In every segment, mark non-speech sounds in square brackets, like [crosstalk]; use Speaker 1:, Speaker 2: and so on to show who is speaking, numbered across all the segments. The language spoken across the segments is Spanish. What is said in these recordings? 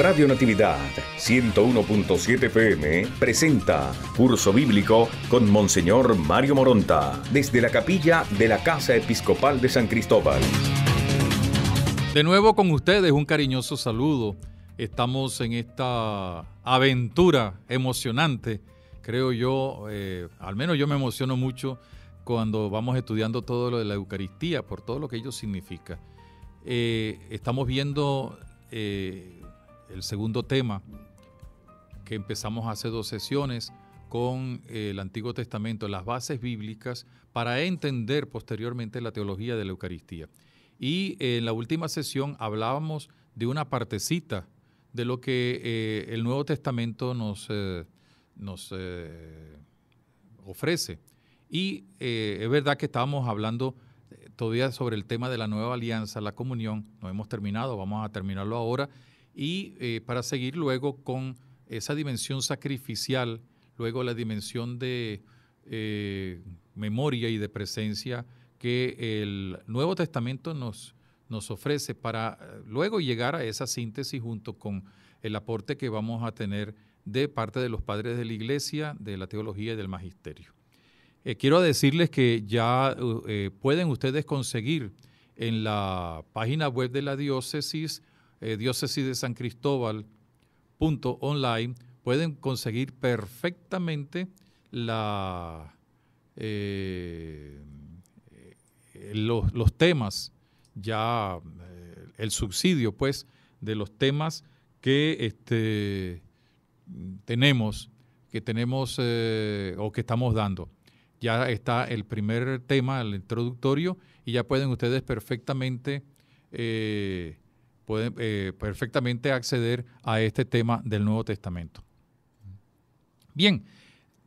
Speaker 1: Radio Natividad 101.7 PM presenta Curso Bíblico con Monseñor Mario Moronta desde la capilla de la Casa Episcopal de San Cristóbal. De nuevo con ustedes un cariñoso saludo. Estamos en esta aventura emocionante, creo yo, eh, al menos yo me emociono mucho cuando vamos estudiando todo lo de la Eucaristía, por todo lo que ello significa. Eh, estamos viendo eh, el segundo tema que empezamos hace dos sesiones con eh, el Antiguo Testamento, las bases bíblicas para entender posteriormente la teología de la Eucaristía. Y eh, en la última sesión hablábamos de una partecita de lo que eh, el Nuevo Testamento nos, nos ofrece. Y es verdad que estábamos hablando todavía sobre el tema de la nueva alianza, la comunión. No hemos terminado, vamos a terminarlo ahora y eh, para seguir luego con esa dimensión sacrificial, luego la dimensión de eh, memoria y de presencia que el Nuevo Testamento nos, ofrece para eh, luego llegar a esa síntesis junto con el aporte que vamos a tener de parte de los padres de la Iglesia, de la teología y del magisterio. quiero decirles que ya pueden ustedes conseguir en la página web de la diócesis eh, diócesis de San Cristóbal punto online, pueden conseguir perfectamente la, eh, los, temas, ya eh, el subsidio, pues, de los temas que este, tenemos, que tenemos o que estamos dando. Ya está el primer tema, el introductorio, y ya pueden ustedes perfectamente pueden eh, perfectamente acceder a este tema del Nuevo Testamento. Bien,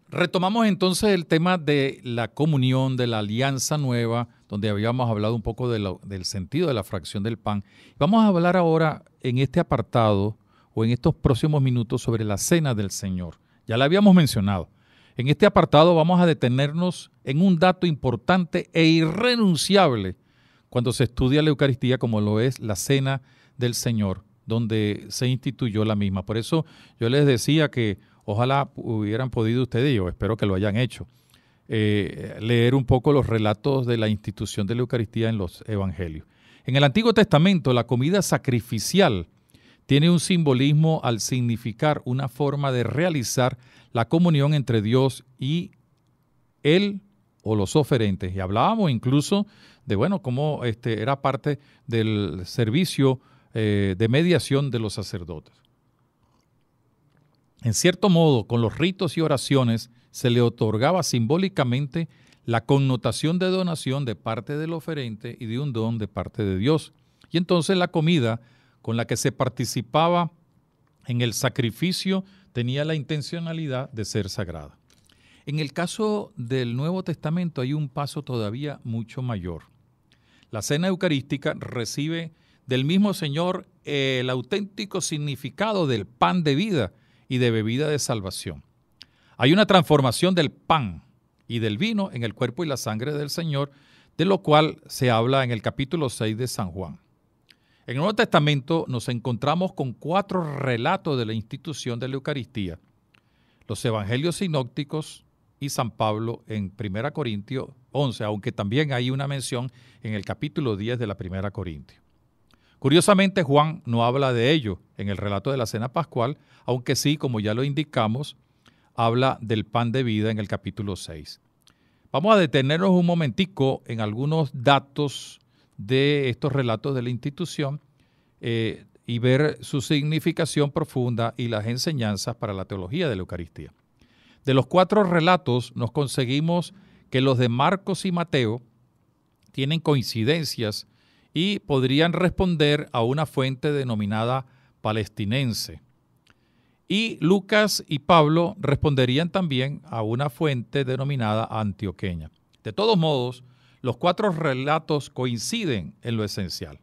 Speaker 1: retomamos entonces el tema de la comunión, de la alianza nueva, donde habíamos hablado un poco del sentido de la fracción del pan. Vamos a hablar ahora en este apartado o en estos próximos minutos sobre la cena del Señor. Ya la habíamos mencionado. En este apartado vamos a detenernos en un dato importante e irrenunciable cuando se estudia la Eucaristía como lo es la cena del Señor, donde se instituyó la misma. Por eso yo les decía que ojalá hubieran podido ustedes, y yo espero que lo hayan hecho, eh, leer un poco los relatos de la institución de la Eucaristía en los Evangelios. En el Antiguo Testamento, la comida sacrificial tiene un simbolismo al significar una forma de realizar la comunión entre Dios y él o los oferentes. Y hablábamos incluso de, bueno, cómo este, era parte del servicio eh, de mediación de los sacerdotes. En cierto modo, con los ritos y oraciones se le otorgaba simbólicamente la connotación de donación de parte del oferente y de un don de parte de Dios. Y entonces la comida con la que se participaba en el sacrificio tenía la intencionalidad de ser sagrada. En el caso del Nuevo Testamento hay un paso todavía mucho mayor. La cena eucarística recibe del mismo Señor eh, el auténtico significado del pan de vida y de bebida de salvación. Hay una transformación del pan y del vino en el cuerpo y la sangre del Señor, de lo cual se habla en el capítulo 6 de San Juan. En el Nuevo Testamento nos encontramos con cuatro relatos de la institución de la Eucaristía. Los Evangelios sinópticos y San Pablo en 1 Corintios 11, aunque también hay una mención en el capítulo 10 de la 1 Corintios. Curiosamente, Juan no habla de ello en el relato de la Cena Pascual, aunque sí, como ya lo indicamos, habla del pan de vida en el capítulo 6. Vamos a detenernos un momentico en algunos datos de estos relatos de la institución eh, y ver su significación profunda y las enseñanzas para la teología de la Eucaristía. De los cuatro relatos nos conseguimos que los de Marcos y Mateo tienen coincidencias y podrían responder a una fuente denominada palestinense. Y Lucas y Pablo responderían también a una fuente denominada antioqueña. De todos modos, los cuatro relatos coinciden en lo esencial.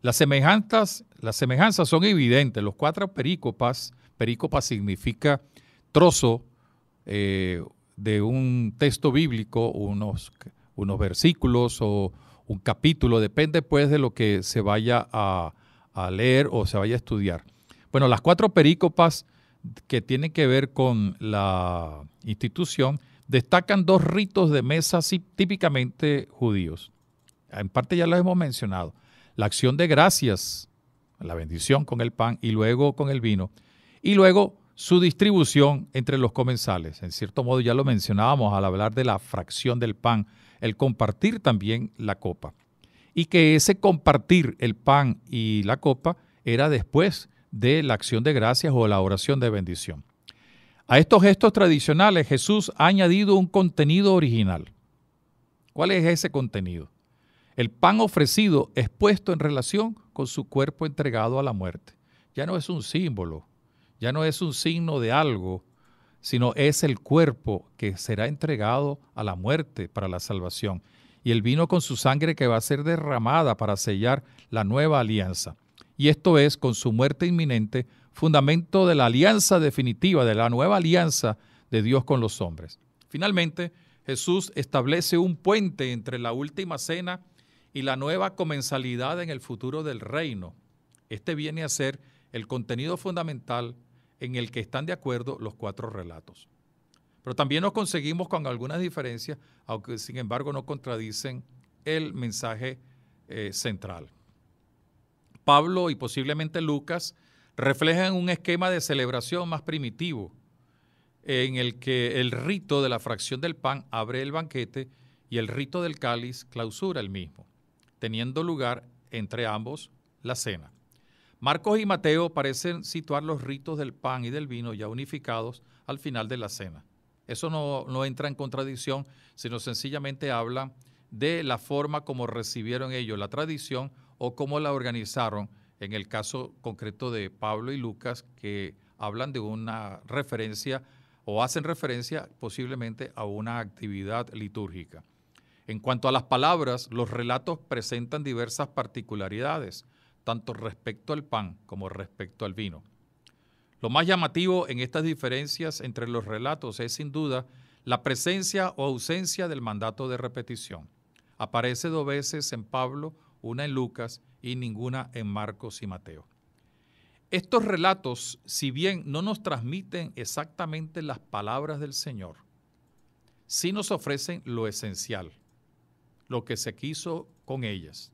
Speaker 1: Las semejanzas, las semejanzas son evidentes. Los cuatro pericopas, pericopa significa trozo eh, de un texto bíblico, unos, unos versículos o un capítulo, depende pues de lo que se vaya a, leer o se vaya a estudiar. Bueno, las cuatro perícopas que tienen que ver con la institución destacan dos ritos de mesa típicamente judíos. En parte ya los hemos mencionado. La acción de gracias, la bendición con el pan y luego con el vino. Y luego su distribución entre los comensales. En cierto modo ya lo mencionábamos al hablar de la fracción del pan, el compartir también la copa. Y que ese compartir el pan y la copa era después de la acción de gracias o la oración de bendición. A estos gestos tradicionales Jesús ha añadido un contenido original. ¿Cuál es ese contenido? El pan ofrecido es puesto en relación con su cuerpo entregado a la muerte. Ya no es un símbolo, ya no es un signo de algo, sino es el cuerpo que será entregado a la muerte para la salvación, y el vino con su sangre que va a ser derramada para sellar la nueva alianza. Y esto es, con su muerte inminente, fundamento de la alianza definitiva, de la nueva alianza de Dios con los hombres. Finalmente, Jesús establece un puente entre la última cena y la nueva comensalidad en el futuro del reino. Este viene a ser el contenido fundamental en el que están de acuerdo los cuatro relatos. Pero también nos conseguimos con algunas diferencias, aunque sin embargo no contradicen el mensaje eh, central. Pablo y posiblemente Lucas reflejan un esquema de celebración más primitivo, en el que el rito de la fracción del pan abre el banquete y el rito del cáliz clausura el mismo, teniendo lugar entre ambos la cena. Marcos y Mateo parecen situar los ritos del pan y del vino ya unificados al final de la cena. Eso no, no entra en contradicción, sino sencillamente habla de la forma como recibieron ellos la tradición o cómo la organizaron, en el caso concreto de Pablo y Lucas, que hablan de una referencia o hacen referencia posiblemente a una actividad litúrgica. En cuanto a las palabras, los relatos presentan diversas particularidades tanto respecto al pan como respecto al vino. Lo más llamativo en estas diferencias entre los relatos es sin duda la presencia o ausencia del mandato de repetición. Aparece dos veces en Pablo, una en Lucas y ninguna en Marcos y Mateo. Estos relatos, si bien no nos transmiten exactamente las palabras del Señor, sí nos ofrecen lo esencial, lo que se quiso con ellas.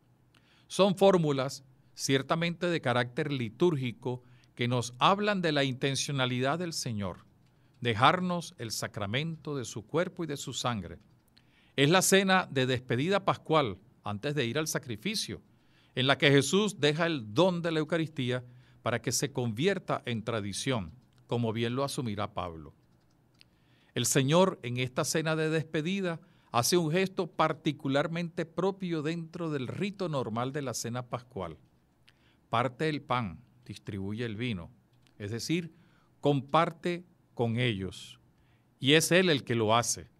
Speaker 1: Son fórmulas ciertamente de carácter litúrgico, que nos hablan de la intencionalidad del Señor, dejarnos el sacramento de su cuerpo y de su sangre. Es la cena de despedida pascual antes de ir al sacrificio, en la que Jesús deja el don de la Eucaristía para que se convierta en tradición, como bien lo asumirá Pablo. El Señor en esta cena de despedida hace un gesto particularmente propio dentro del rito normal de la cena pascual parte el pan, distribuye el vino, es decir, comparte con ellos. Y es Él el que lo hace.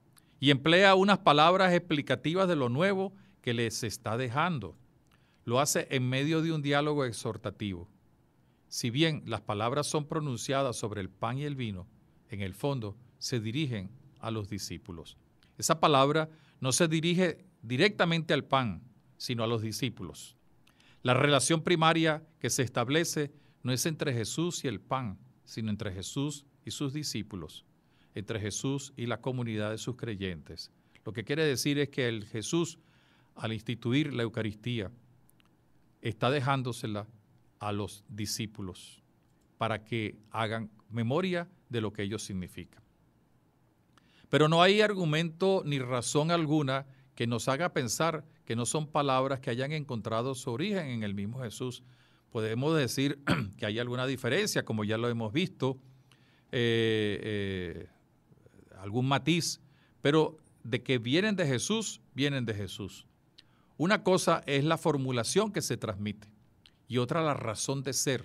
Speaker 1: Y emplea unas palabras explicativas de lo nuevo que les está dejando. Lo hace en medio de un diálogo exhortativo. Si bien las palabras son pronunciadas sobre el pan y el vino, en el fondo se dirigen a los discípulos. Esa palabra no se dirige directamente al pan, sino a los discípulos. La relación primaria que se establece no es entre Jesús y el pan, sino entre Jesús y sus discípulos, entre Jesús y la comunidad de sus creyentes. Lo que quiere decir es que el Jesús, al instituir la Eucaristía, está dejándosela a los discípulos para que hagan memoria de lo que ellos significan. Pero no hay argumento ni razón alguna que nos haga pensar que no son palabras que hayan encontrado su origen en el mismo Jesús. Podemos decir [clears throat] que hay alguna diferencia, como ya lo hemos visto, eh, eh, algún matiz, pero de que vienen de Jesús, vienen de Jesús. Una cosa es la formulación que se transmite y otra la razón de ser,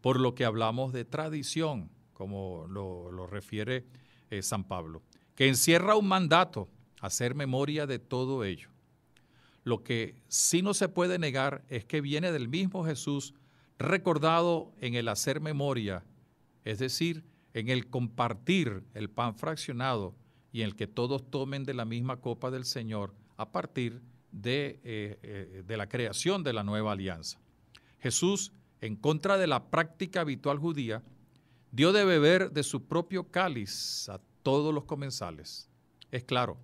Speaker 1: por lo que hablamos de tradición, como lo, refiere eh, San Pablo, que encierra un mandato, hacer memoria de todo ello. Lo que sí no se puede negar es que viene del mismo Jesús recordado en el hacer memoria, es decir, en el compartir el pan fraccionado y en el que todos tomen de la misma copa del Señor a partir de, eh, eh, de la creación de la nueva alianza. Jesús, en contra de la práctica habitual judía, dio de beber de su propio cáliz a todos los comensales. Es claro,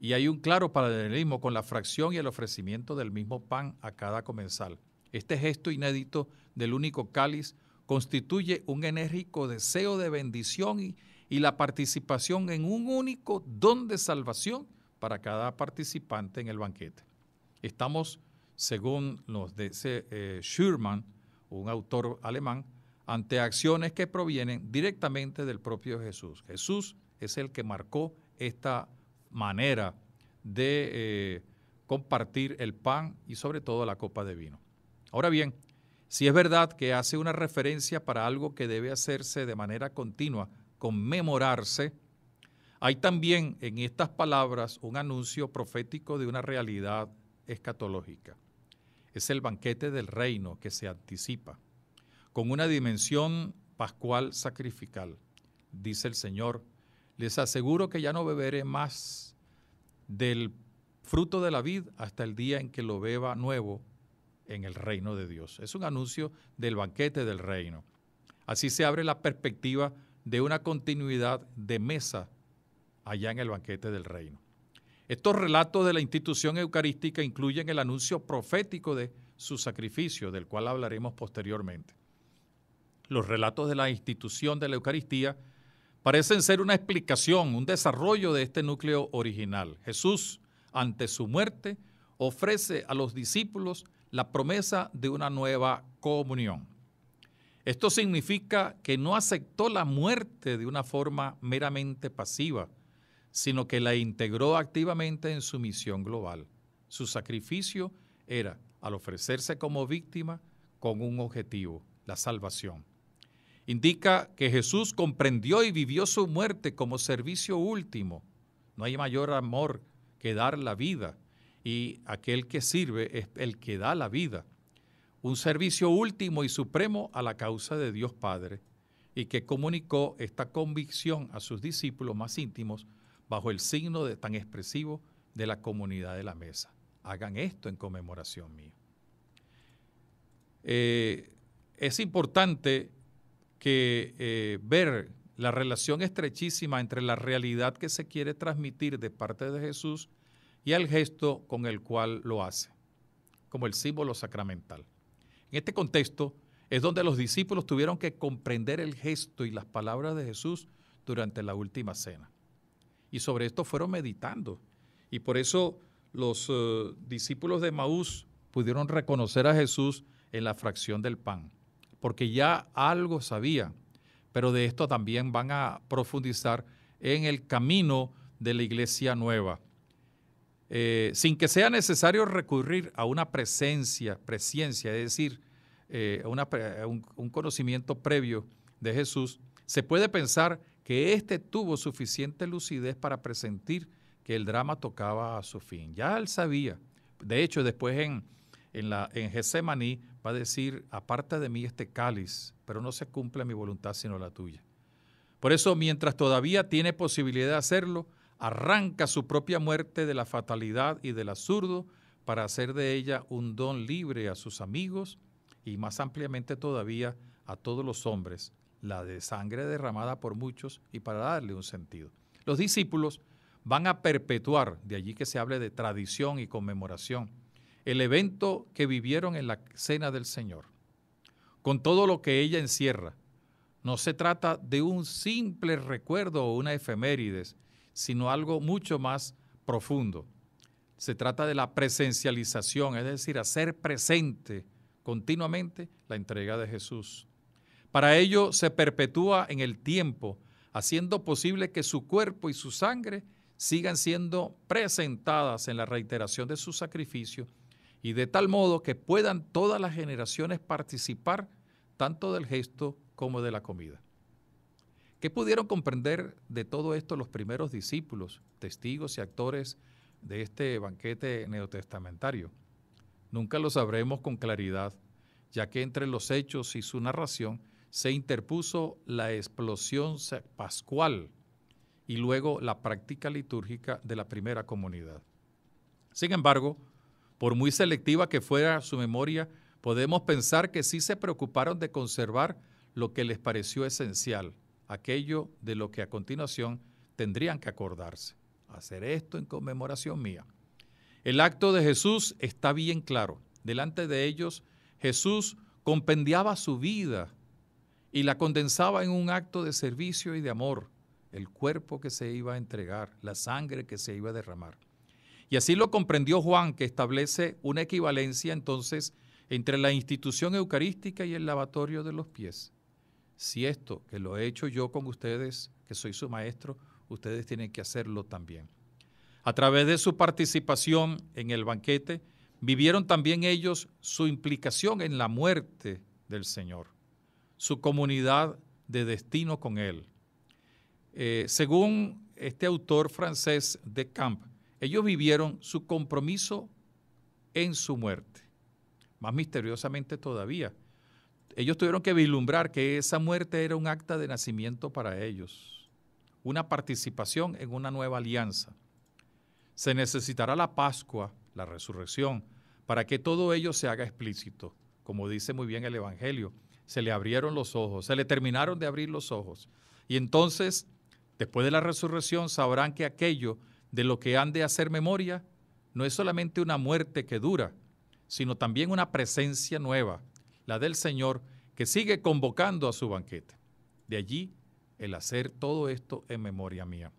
Speaker 1: y hay un claro paralelismo con la fracción y el ofrecimiento del mismo pan a cada comensal. Este gesto inédito del único cáliz constituye un enérgico deseo de bendición y, la participación en un único don de salvación para cada participante en el banquete. Estamos, según nos dice eh, Schurman, un autor alemán, ante acciones que provienen directamente del propio Jesús. Jesús es el que marcó esta manera de eh, compartir el pan y sobre todo la copa de vino. Ahora bien, si es verdad que hace una referencia para algo que debe hacerse de manera continua, conmemorarse, hay también en estas palabras un anuncio profético de una realidad escatológica. Es el banquete del reino que se anticipa, con una dimensión pascual sacrifical, dice el Señor, les aseguro que ya no beberé más del fruto de la vid hasta el día en que lo beba nuevo en el reino de Dios. Es un anuncio del banquete del reino. Así se abre la perspectiva de una continuidad de mesa allá en el banquete del reino. Estos relatos de la institución eucarística incluyen el anuncio profético de su sacrificio, del cual hablaremos posteriormente. Los relatos de la institución de la Eucaristía parecen ser una explicación, un desarrollo de este núcleo original. Jesús, ante su muerte, ofrece a los discípulos la promesa de una nueva comunión. Esto significa que no aceptó la muerte de una forma meramente pasiva, sino que la integró activamente en su misión global. Su sacrificio era, al ofrecerse como víctima, con un objetivo, la salvación indica que Jesús comprendió y vivió su muerte como servicio último. No hay mayor amor que dar la vida y aquel que sirve es el que da la vida. Un servicio último y supremo a la causa de Dios Padre y que comunicó esta convicción a sus discípulos más íntimos bajo el signo tan expresivo de la comunidad de la mesa. Hagan esto en conmemoración mía. Eh, es importante que eh, ver la relación estrechísima entre la realidad que se quiere transmitir de parte de Jesús y el gesto con el cual lo hace, como el símbolo sacramental. En este contexto es donde los discípulos tuvieron que comprender el gesto y las palabras de Jesús durante la última cena. Y sobre esto fueron meditando. Y por eso los eh, discípulos de Maús pudieron reconocer a Jesús en la fracción del pan porque ya algo sabía, pero de esto también van a profundizar en el camino de la iglesia nueva. Eh, sin que sea necesario recurrir a una presencia, presencia, es decir, eh, un, conocimiento previo de Jesús, se puede pensar que éste tuvo suficiente lucidez para presentir que el drama tocaba a su fin. Ya él sabía. De hecho, después en, en, en va a decir, aparta de mí este cáliz, pero no se cumple mi voluntad sino la tuya. Por eso, mientras todavía tiene posibilidad de hacerlo, arranca su propia muerte de la fatalidad y del absurdo para hacer de ella un don libre a sus amigos y más ampliamente todavía a todos los hombres, la de sangre derramada por muchos y para darle un sentido. Los discípulos van a perpetuar, de allí que se hable de tradición y conmemoración, el evento que vivieron en la cena del Señor, con todo lo que ella encierra. No se trata de un simple recuerdo o una efemérides, sino algo mucho más profundo. Se trata de la presencialización, es decir, hacer presente continuamente la entrega de Jesús. Para ello se perpetúa en el tiempo, haciendo posible que su cuerpo y su sangre sigan siendo presentadas en la reiteración de su sacrificio y de tal modo que puedan todas las generaciones participar tanto del gesto como de la comida. ¿Qué pudieron comprender de todo esto los primeros discípulos, testigos y actores de este banquete neotestamentario? Nunca lo sabremos con claridad, ya que entre los hechos y su narración se interpuso la explosión pascual y luego la práctica litúrgica de la primera comunidad. Sin embargo, por muy selectiva que fuera su memoria, podemos pensar que sí se preocuparon de conservar lo que les pareció esencial, aquello de lo que a continuación tendrían que acordarse. Hacer esto en conmemoración mía. El acto de Jesús está bien claro. Delante de ellos, Jesús compendiaba su vida y la condensaba en un acto de servicio y de amor, el cuerpo que se iba a entregar, la sangre que se iba a derramar. Y así lo comprendió Juan, que establece una equivalencia entonces entre la institución eucarística y el lavatorio de los pies. Si esto, que lo he hecho yo con ustedes, que soy su maestro, ustedes tienen que hacerlo también. A través de su participación en el banquete, vivieron también ellos su implicación en la muerte del Señor, su comunidad de destino con Él. Eh, según este autor francés de Camp, ellos vivieron su compromiso en su muerte. Más misteriosamente todavía, ellos tuvieron que vislumbrar que esa muerte era un acta de nacimiento para ellos, una participación en una nueva alianza. Se necesitará la Pascua, la resurrección, para que todo ello se haga explícito. Como dice muy bien el Evangelio, se le abrieron los ojos, se le terminaron de abrir los ojos. Y entonces, después de la resurrección, sabrán que aquello de lo que han de hacer memoria no es solamente una muerte que dura, sino también una presencia nueva, la del Señor, que sigue convocando a su banquete. De allí el hacer todo esto en memoria mía.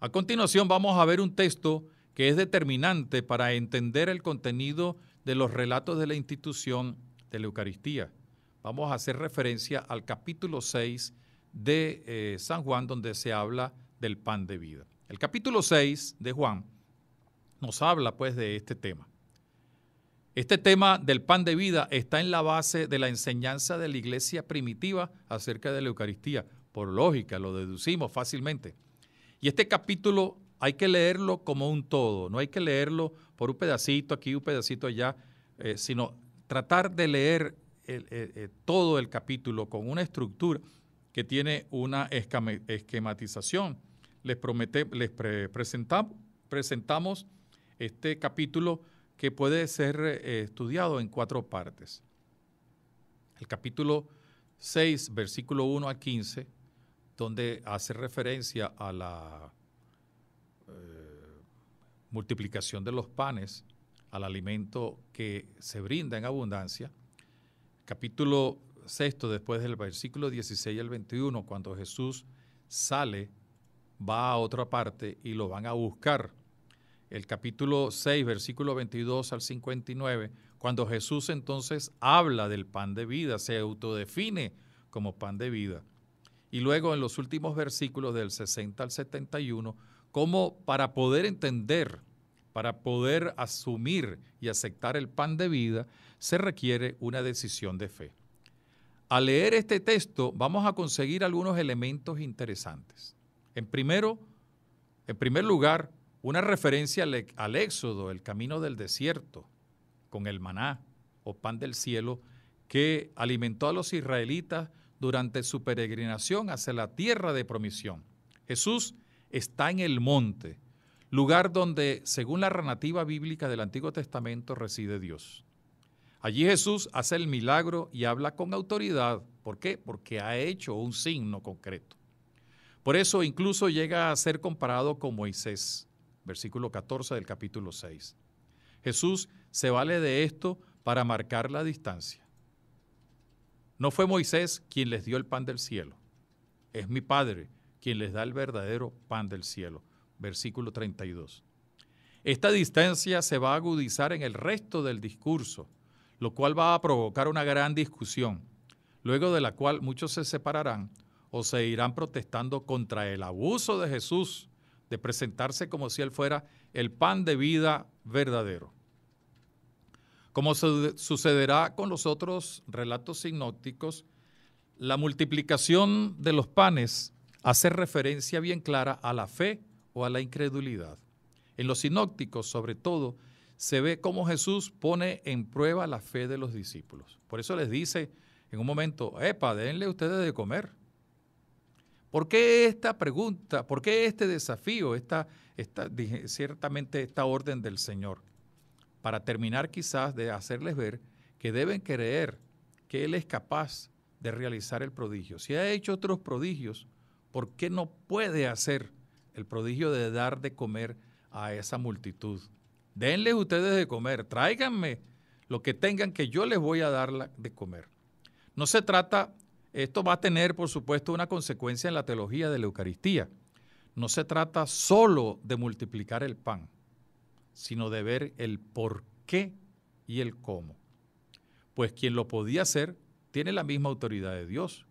Speaker 1: A continuación vamos a ver un texto que es determinante para entender el contenido de los relatos de la institución de la Eucaristía. Vamos a hacer referencia al capítulo 6 de eh, San Juan, donde se habla del pan de vida. El capítulo 6 de Juan nos habla pues de este tema. Este tema del pan de vida está en la base de la enseñanza de la iglesia primitiva acerca de la Eucaristía. Por lógica, lo deducimos fácilmente. Y este capítulo hay que leerlo como un todo, no hay que leerlo por un pedacito aquí, un pedacito allá, eh, sino tratar de leer eh, eh, todo el capítulo con una estructura que tiene una esquematización les, les presentamos, presentamos este capítulo que puede ser eh, estudiado en cuatro partes. El capítulo 6, versículo 1 al 15, donde hace referencia a la eh, multiplicación de los panes, al alimento que se brinda en abundancia. Capítulo 6, después del versículo 16 al 21, cuando Jesús sale va a otra parte y lo van a buscar. El capítulo 6, versículo 22 al 59, cuando Jesús entonces habla del pan de vida, se autodefine como pan de vida. Y luego en los últimos versículos del 60 al 71, como para poder entender, para poder asumir y aceptar el pan de vida, se requiere una decisión de fe. Al leer este texto vamos a conseguir algunos elementos interesantes. En, primero, en primer lugar, una referencia al, Éxodo, el camino del desierto, con el maná o pan del cielo, que alimentó a los israelitas durante su peregrinación hacia la tierra de promisión. Jesús está en el monte, lugar donde, según la narrativa bíblica del Antiguo Testamento, reside Dios. Allí Jesús hace el milagro y habla con autoridad. ¿Por qué? Porque ha hecho un signo concreto. Por eso incluso llega a ser comparado con Moisés, versículo 14 del capítulo 6. Jesús se vale de esto para marcar la distancia. No fue Moisés quien les dio el pan del cielo, es mi Padre quien les da el verdadero pan del cielo. Versículo 32. Esta distancia se va a agudizar en el resto del discurso, lo cual va a provocar una gran discusión, luego de la cual muchos se separarán o se irán protestando contra el abuso de Jesús de presentarse como si Él fuera el pan de vida verdadero. Como sucederá con los otros relatos sinópticos, la multiplicación de los panes hace referencia bien clara a la fe o a la incredulidad. En los sinópticos, sobre todo, se ve cómo Jesús pone en prueba la fe de los discípulos. Por eso les dice en un momento, epa, denle ustedes de comer. ¿Por qué esta pregunta? ¿Por qué este desafío? Esta, ciertamente esta orden del Señor. Para terminar quizás de hacerles ver que deben creer que Él es capaz de realizar el prodigio. Si ha hecho otros prodigios, ¿por qué no puede hacer el prodigio de dar de comer a esa multitud? Denles ustedes de comer, tráiganme lo que tengan que yo les voy a dar de comer. No se trata esto va a tener, por supuesto, una consecuencia en la teología de la Eucaristía. No se trata solo de multiplicar el pan, sino de ver el por qué y el cómo. Pues quien lo podía hacer tiene la misma autoridad de Dios.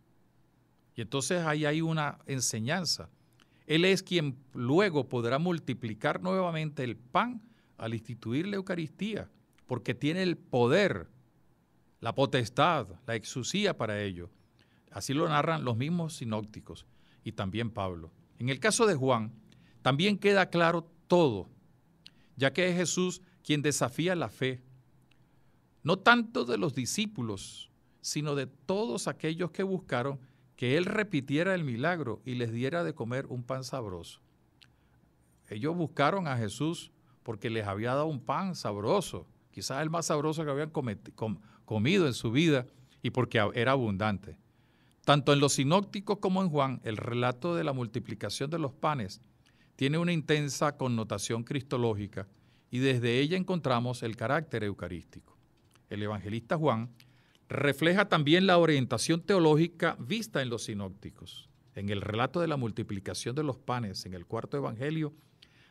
Speaker 1: Y entonces ahí hay una enseñanza. Él es quien luego podrá multiplicar nuevamente el pan al instituir la Eucaristía, porque tiene el poder, la potestad, la exusía para ello. Así lo narran los mismos sinópticos y también Pablo. En el caso de Juan, también queda claro todo, ya que es Jesús quien desafía la fe, no tanto de los discípulos, sino de todos aquellos que buscaron que Él repitiera el milagro y les diera de comer un pan sabroso. Ellos buscaron a Jesús porque les había dado un pan sabroso, quizás el más sabroso que habían comido en su vida y porque era abundante. Tanto en los sinópticos como en Juan, el relato de la multiplicación de los panes tiene una intensa connotación cristológica y desde ella encontramos el carácter eucarístico. El evangelista Juan refleja también la orientación teológica vista en los sinópticos. En el relato de la multiplicación de los panes en el cuarto evangelio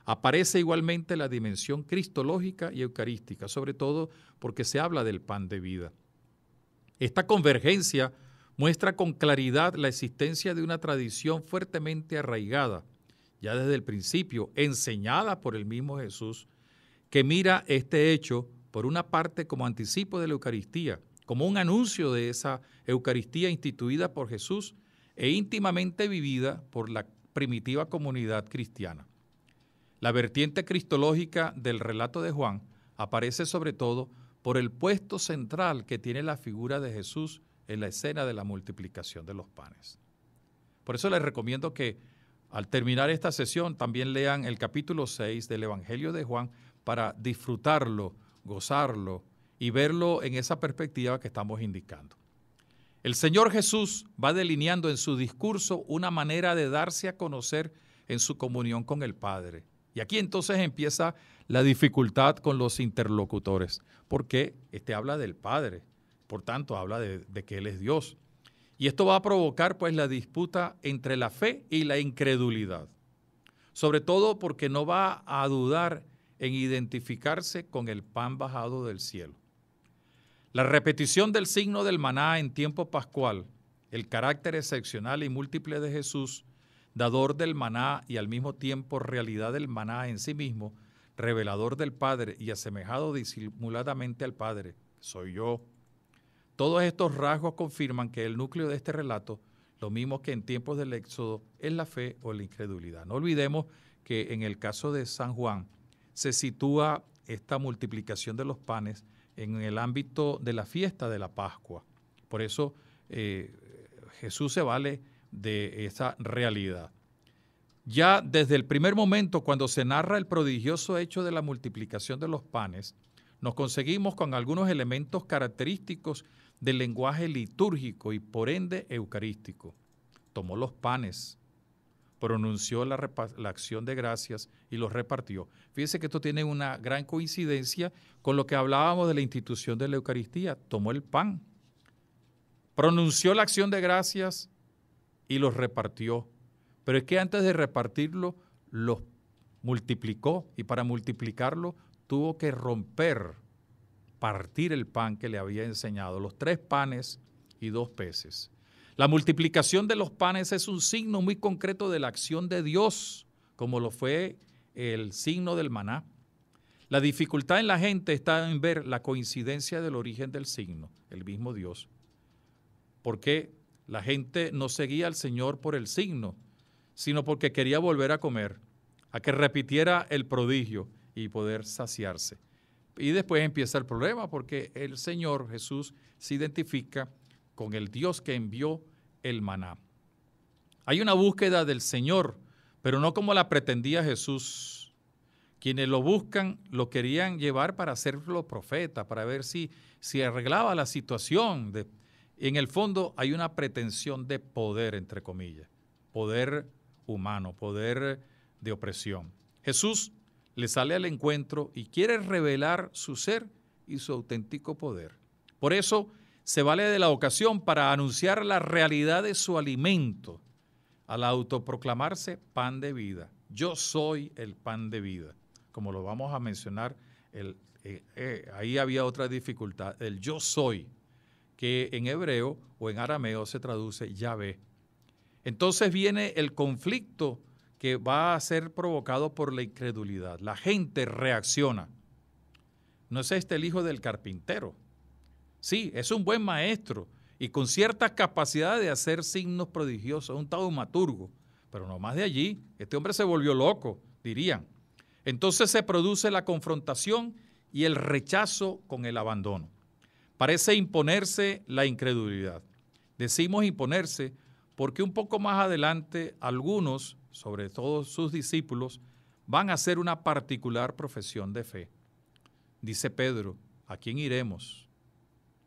Speaker 1: aparece igualmente la dimensión cristológica y eucarística, sobre todo porque se habla del pan de vida. Esta convergencia muestra con claridad la existencia de una tradición fuertemente arraigada, ya desde el principio, enseñada por el mismo Jesús, que mira este hecho por una parte como anticipo de la Eucaristía, como un anuncio de esa Eucaristía instituida por Jesús e íntimamente vivida por la primitiva comunidad cristiana. La vertiente cristológica del relato de Juan aparece sobre todo por el puesto central que tiene la figura de Jesús en la escena de la multiplicación de los panes. Por eso les recomiendo que al terminar esta sesión también lean el capítulo 6 del Evangelio de Juan para disfrutarlo, gozarlo y verlo en esa perspectiva que estamos indicando. El Señor Jesús va delineando en su discurso una manera de darse a conocer en su comunión con el Padre. Y aquí entonces empieza la dificultad con los interlocutores, porque este habla del Padre, por tanto, habla de, que Él es Dios. Y esto va a provocar pues la disputa entre la fe y la incredulidad. Sobre todo porque no va a dudar en identificarse con el pan bajado del cielo. La repetición del signo del maná en tiempo pascual, el carácter excepcional y múltiple de Jesús, dador del maná y al mismo tiempo realidad del maná en sí mismo, revelador del Padre y asemejado disimuladamente al Padre, soy yo, todos estos rasgos confirman que el núcleo de este relato, lo mismo que en tiempos del Éxodo, es la fe o la incredulidad. No olvidemos que en el caso de San Juan se sitúa esta multiplicación de los panes en el ámbito de la fiesta de la Pascua. Por eso eh, Jesús se vale de esa realidad. Ya desde el primer momento, cuando se narra el prodigioso hecho de la multiplicación de los panes, nos conseguimos con algunos elementos característicos del lenguaje litúrgico y por ende eucarístico. Tomó los panes, pronunció la, acción de gracias y los repartió. Fíjense que esto tiene una gran coincidencia con lo que hablábamos de la institución de la Eucaristía. Tomó el pan, pronunció la acción de gracias y los repartió. Pero es que antes de repartirlo, los multiplicó y para multiplicarlo tuvo que romper partir el pan que le había enseñado, los tres panes y dos peces. La multiplicación de los panes es un signo muy concreto de la acción de Dios, como lo fue el signo del maná. La dificultad en la gente está en ver la coincidencia del origen del signo, el mismo Dios. Porque la gente no seguía al Señor por el signo, sino porque quería volver a comer, a que repitiera el prodigio y poder saciarse. Y después empieza el problema porque el Señor Jesús se identifica con el Dios que envió el maná. Hay una búsqueda del Señor, pero no como la pretendía Jesús. Quienes lo buscan lo querían llevar para hacerlo profeta, para ver si, arreglaba la situación. en el fondo hay una pretensión de poder, entre comillas, poder humano, poder de opresión. Jesús le sale al encuentro y quiere revelar su ser y su auténtico poder. Por eso se vale de la ocasión para anunciar la realidad de su alimento al autoproclamarse pan de vida. Yo soy el pan de vida, como lo vamos a mencionar. Eh, eh, ahí había otra dificultad, el yo soy, que en hebreo o en arameo se traduce Yahvé. Entonces viene el conflicto que va a ser provocado por la incredulidad. La gente reacciona. No es este el hijo del carpintero. Sí, es un buen maestro y con ciertas capacidad de hacer signos prodigiosos, un taumaturgo, pero no más de allí. Este hombre se volvió loco, dirían. Entonces se produce la confrontación y el rechazo con el abandono. Parece imponerse la incredulidad. Decimos imponerse porque un poco más adelante algunos sobre todo sus discípulos, van a hacer una particular profesión de fe. Dice Pedro, ¿a quién iremos?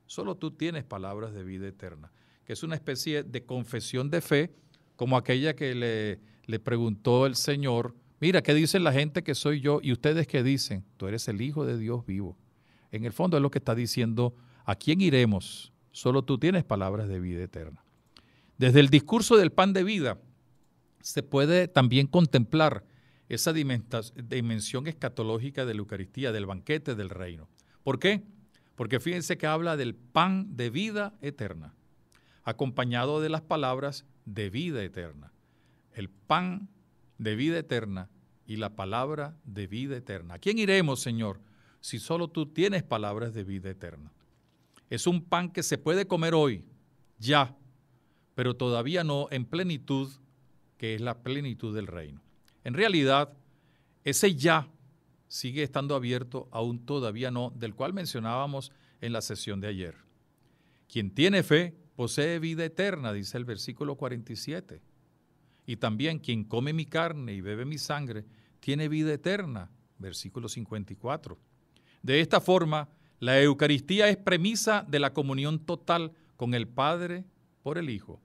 Speaker 1: Solo tú tienes palabras de vida eterna, que es una especie de confesión de fe, como aquella que le, le preguntó el Señor, mira, ¿qué dice la gente que soy yo? ¿Y ustedes qué dicen? Tú eres el Hijo de Dios vivo. En el fondo es lo que está diciendo, ¿a quién iremos? Solo tú tienes palabras de vida eterna. Desde el discurso del pan de vida, se puede también contemplar esa dimensión escatológica de la Eucaristía, del banquete del reino. ¿Por qué? Porque fíjense que habla del pan de vida eterna, acompañado de las palabras de vida eterna. El pan de vida eterna y la palabra de vida eterna. ¿A quién iremos, Señor, si solo tú tienes palabras de vida eterna? Es un pan que se puede comer hoy, ya, pero todavía no en plenitud que es la plenitud del reino. En realidad, ese ya sigue estando abierto aún todavía no, del cual mencionábamos en la sesión de ayer. Quien tiene fe posee vida eterna, dice el versículo 47. Y también quien come mi carne y bebe mi sangre, tiene vida eterna, versículo 54. De esta forma, la Eucaristía es premisa de la comunión total con el Padre por el Hijo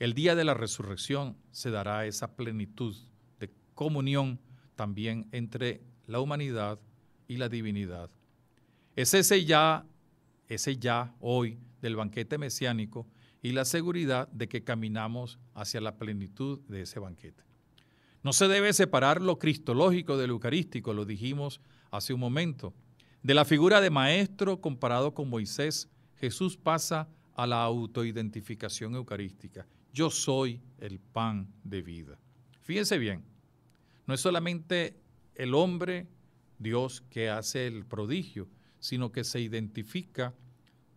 Speaker 1: el día de la resurrección se dará esa plenitud de comunión también entre la humanidad y la divinidad. Es ese ya, ese ya hoy del banquete mesiánico y la seguridad de que caminamos hacia la plenitud de ese banquete. No se debe separar lo cristológico del eucarístico, lo dijimos hace un momento. De la figura de maestro comparado con Moisés, Jesús pasa a la autoidentificación eucarística yo soy el pan de vida. Fíjense bien, no es solamente el hombre, Dios, que hace el prodigio, sino que se identifica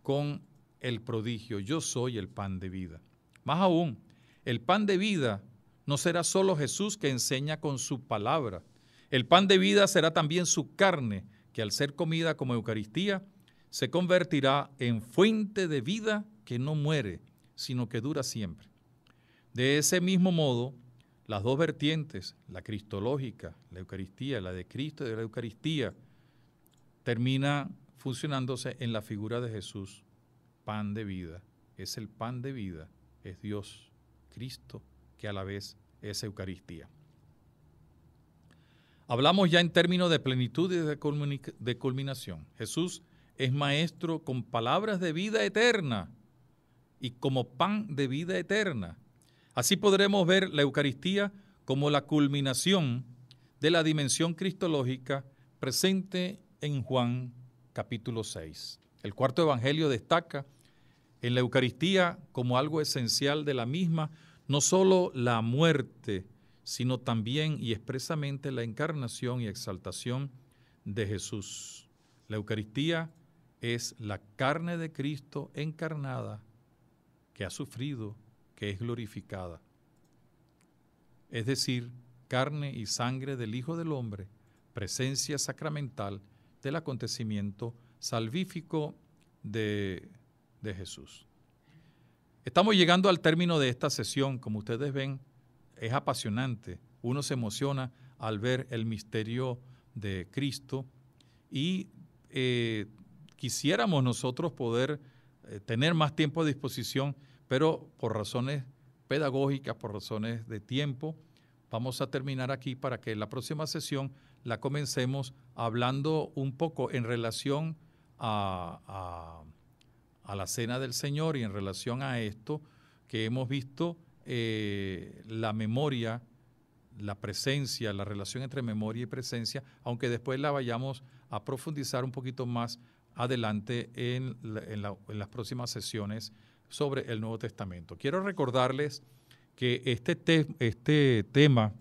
Speaker 1: con el prodigio, yo soy el pan de vida. Más aún, el pan de vida no será solo Jesús que enseña con su palabra, el pan de vida será también su carne, que al ser comida como Eucaristía, se convertirá en fuente de vida que no muere, sino que dura siempre. De ese mismo modo, las dos vertientes, la cristológica, la Eucaristía, la de Cristo y de la Eucaristía, termina funcionándose en la figura de Jesús, pan de vida. Es el pan de vida, es Dios, Cristo, que a la vez es Eucaristía. Hablamos ya en términos de plenitud y de culminación. Jesús es maestro con palabras de vida eterna y como pan de vida eterna. Así podremos ver la Eucaristía como la culminación de la dimensión cristológica presente en Juan capítulo 6. El cuarto Evangelio destaca en la Eucaristía como algo esencial de la misma no solo la muerte, sino también y expresamente la encarnación y exaltación de Jesús. La Eucaristía es la carne de Cristo encarnada que ha sufrido que es glorificada. Es decir, carne y sangre del Hijo del Hombre, presencia sacramental del acontecimiento salvífico de, Jesús. Estamos llegando al término de esta sesión. Como ustedes ven, es apasionante. Uno se emociona al ver el misterio de Cristo y eh, quisiéramos nosotros poder eh, tener más tiempo a disposición pero por razones pedagógicas, por razones de tiempo, vamos a terminar aquí para que en la próxima sesión la comencemos hablando un poco en relación a, la Cena del Señor y en relación a esto que hemos visto, eh, la memoria, la presencia, la relación entre memoria y presencia, aunque después la vayamos a profundizar un poquito más adelante en, en las próximas sesiones sobre el Nuevo Testamento. Quiero recordarles que este, este tema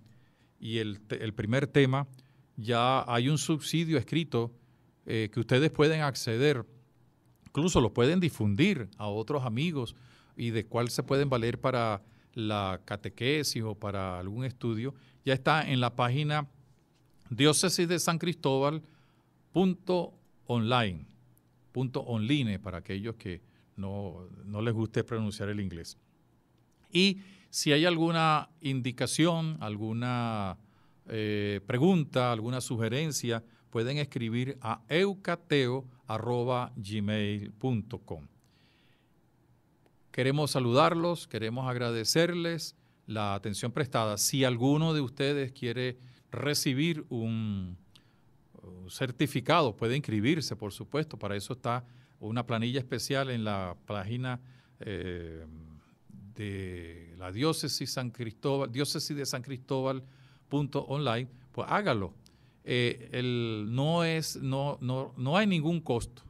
Speaker 1: y el, primer tema, ya hay un subsidio escrito eh, que ustedes pueden acceder, incluso lo pueden difundir a otros amigos y de cuál se pueden valer para la catequesis o para algún estudio. Ya está en la página diócesis de San Cristóbal online, para aquellos que no, les guste pronunciar el inglés. Y si hay alguna indicación, alguna eh, pregunta, alguna sugerencia, pueden escribir a eucateo.gmail.com. Queremos saludarlos, queremos agradecerles la atención prestada. Si alguno de ustedes quiere recibir un certificado, puede inscribirse, por supuesto, para eso está una planilla especial en la página eh, de la diócesis San Cristóbal, diócesis de San Cristóbal pues hágalo. Eh, no, es, no, no, hay ningún costo.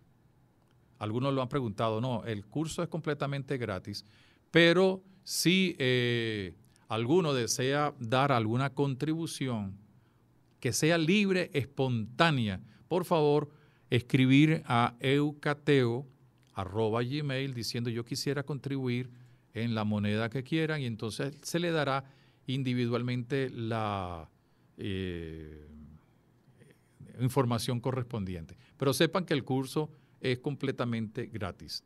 Speaker 1: Algunos lo han preguntado, no, el curso es completamente gratis, pero si eh, alguno desea dar alguna contribución que sea libre, espontánea, por favor, escribir a gmail diciendo yo quisiera contribuir en la moneda que quieran y entonces se le dará individualmente la eh, información correspondiente. Pero sepan que el curso es completamente gratis.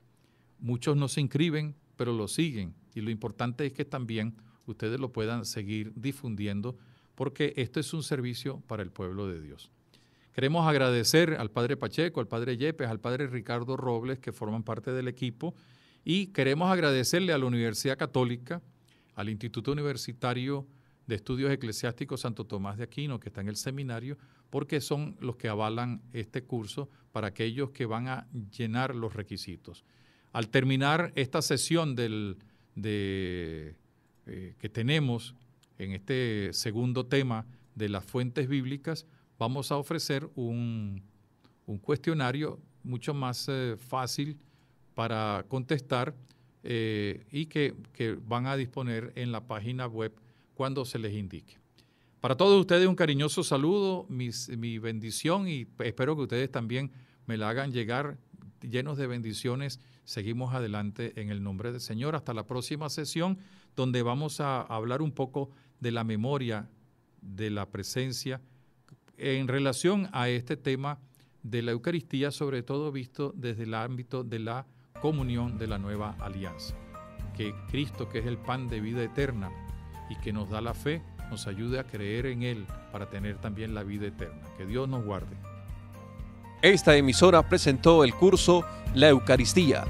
Speaker 1: Muchos no se inscriben, pero lo siguen y lo importante es que también ustedes lo puedan seguir difundiendo porque esto es un servicio para el pueblo de Dios. Queremos agradecer al padre Pacheco, al padre Yepes, al padre Ricardo Robles, que forman parte del equipo, y queremos agradecerle a la Universidad Católica, al Instituto Universitario de Estudios Eclesiásticos Santo Tomás de Aquino, que está en el seminario, porque son los que avalan este curso para aquellos que van a llenar los requisitos. Al terminar esta sesión eh, que tenemos en este segundo tema de las fuentes bíblicas, vamos a ofrecer un, cuestionario mucho más eh, fácil para contestar eh, y que, van a disponer en la página web cuando se les indique. Para todos ustedes un cariñoso saludo, mi bendición y espero que ustedes también me la hagan llegar llenos de bendiciones. Seguimos adelante en el nombre del Señor. Hasta la próxima sesión donde vamos a hablar un poco de la memoria, de la presencia en relación a este tema de la Eucaristía, sobre todo visto desde el ámbito de la comunión de la nueva alianza. Que Cristo, que es el pan de vida eterna y que nos da la fe, nos ayude a creer en Él para tener también la vida eterna. Que Dios nos guarde. Esta emisora presentó el curso La Eucaristía